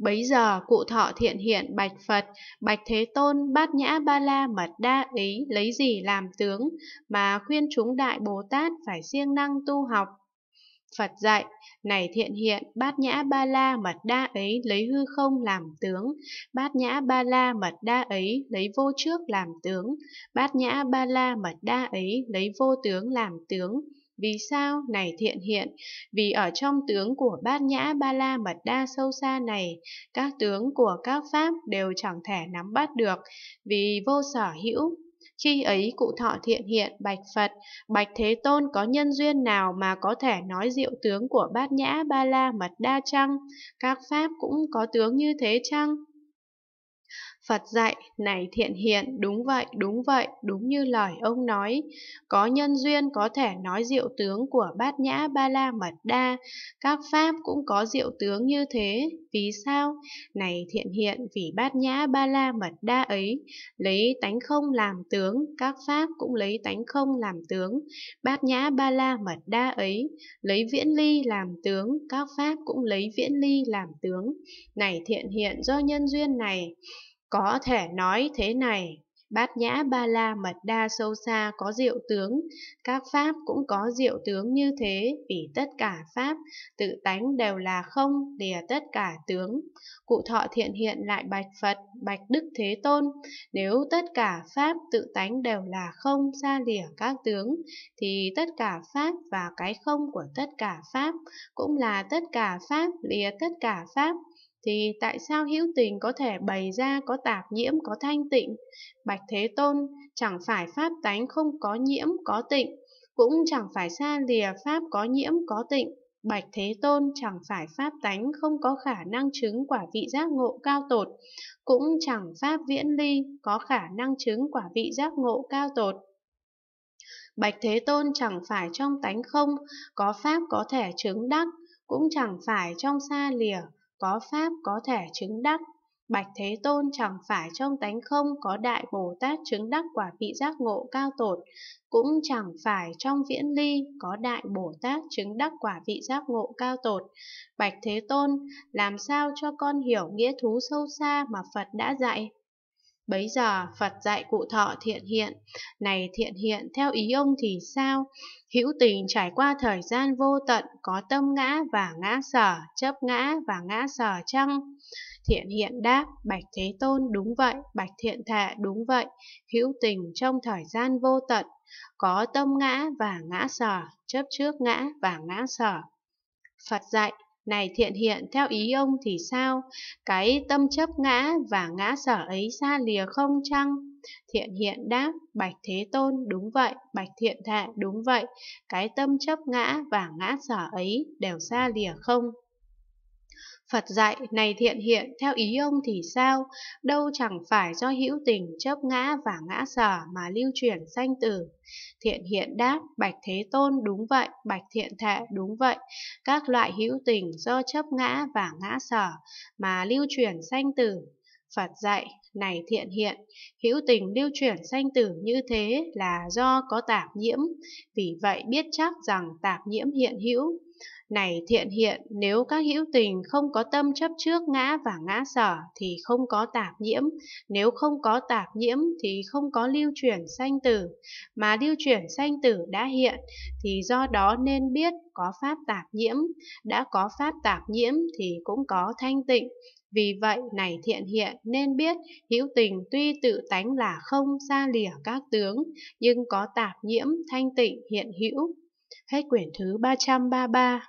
Bấy giờ cụ thọ thiện hiện bạch Phật, bạch Thế Tôn bát nhã ba la mật đa ý lấy gì làm tướng mà khuyên chúng đại Bồ Tát phải siêng năng tu học. Phật dạy, này thiện hiện, bát nhã ba la mật đa ấy lấy hư không làm tướng, bát nhã ba la mật đa ấy lấy vô trước làm tướng, bát nhã ba la mật đa ấy lấy vô tướng làm tướng, vì sao? Này thiện hiện, vì ở trong tướng của bát nhã ba la mật đa sâu xa này, các tướng của các pháp đều chẳng thể nắm bắt được, vì vô sở hữu. Khi ấy cụ thọ thiện hiện bạch Phật, bạch Thế Tôn có nhân duyên nào mà có thể nói diệu tướng của bát nhã ba la mật đa chăng? Các pháp cũng có tướng như thế chăng? Phật dạy, này thiện hiện, đúng vậy, đúng vậy, đúng như lời ông nói. Có nhân duyên có thể nói diệu tướng của bát nhã ba la mật đa, các pháp cũng có diệu tướng như thế. Vì sao? Này thiện hiện, vì bát nhã ba la mật đa ấy, lấy tánh không làm tướng, các pháp cũng lấy tánh không làm tướng. Bát nhã ba la mật đa ấy, lấy viễn ly làm tướng, các pháp cũng lấy viễn ly làm tướng. Này thiện hiện do nhân duyên này, có thể nói thế này, bát nhã ba la mật đa sâu xa có diệu tướng, các pháp cũng có diệu tướng như thế, vì tất cả pháp, tự tánh đều là không, lìa tất cả tướng. Cụ thọ thiện hiện lại bạch Phật, bạch Đức Thế Tôn, nếu tất cả pháp tự tánh đều là không, xa lìa các tướng, thì tất cả pháp và cái không của tất cả pháp cũng là tất cả pháp, lìa tất cả pháp, thì tại sao hữu tình có thể bày ra có tạp nhiễm có thanh tịnh? Bạch Thế Tôn chẳng phải pháp tánh không có nhiễm có tịnh, cũng chẳng phải xa lìa pháp có nhiễm có tịnh. Bạch Thế Tôn chẳng phải pháp tánh không có khả năng chứng quả vị giác ngộ cao tột, cũng chẳng pháp viễn ly có khả năng chứng quả vị giác ngộ cao tột. Bạch Thế Tôn chẳng phải trong tánh không có pháp có thể chứng đắc, cũng chẳng phải trong xa lìa có pháp có thể chứng đắc. Bạch Thế Tôn chẳng phải trong tánh không có Đại Bồ Tát chứng đắc quả vị giác ngộ cao tột, cũng chẳng phải trong viễn ly có Đại Bồ Tát chứng đắc quả vị giác ngộ cao tột. Bạch Thế Tôn, làm sao cho con hiểu nghĩa thú sâu xa mà Phật đã dạy? Bấy giờ Phật dạy cụ thọ thiện hiện, này thiện hiện theo ý ông thì sao? Hữu tình trải qua thời gian vô tận, có tâm ngã và ngã sở, chấp ngã và ngã sở chăng? Thiện hiện đáp, Bạch Thế Tôn đúng vậy, Bạch Thiện Thệ đúng vậy, hữu tình trong thời gian vô tận, có tâm ngã và ngã sở, chấp trước ngã và ngã sở. Phật dạy, này thiện hiện theo ý ông thì sao? Cái tâm chấp ngã và ngã sở ấy xa lìa không chăng? Thiện hiện đáp, Bạch Thế Tôn, đúng vậy, Bạch Thiện Thệ, đúng vậy, cái tâm chấp ngã và ngã sở ấy đều xa lìa không? Phật dạy này thiện hiện theo ý ông thì sao? Đâu chẳng phải do hữu tình chấp ngã và ngã sở mà lưu chuyển sanh tử. Thiện hiện đáp, bạch thế tôn đúng vậy, bạch thiện thệ đúng vậy. Các loại hữu tình do chấp ngã và ngã sở mà lưu chuyển sanh tử Phật dạy, này thiện hiện, hữu tình lưu chuyển sanh tử như thế là do có tạp nhiễm, vì vậy biết chắc rằng tạp nhiễm hiện hữu. Này thiện hiện, nếu các hữu tình không có tâm chấp trước ngã và ngã sở thì không có tạp nhiễm, nếu không có tạp nhiễm thì không có lưu chuyển sanh tử, mà lưu chuyển sanh tử đã hiện thì do đó nên biết có pháp tạp nhiễm, đã có pháp tạp nhiễm thì cũng có thanh tịnh, vì vậy này thiện hiện nên biết hữu tình tuy tự tánh là không xa lìa các tướng, nhưng có tạp nhiễm thanh tịnh hiện hữu. Hết quyển thứ 333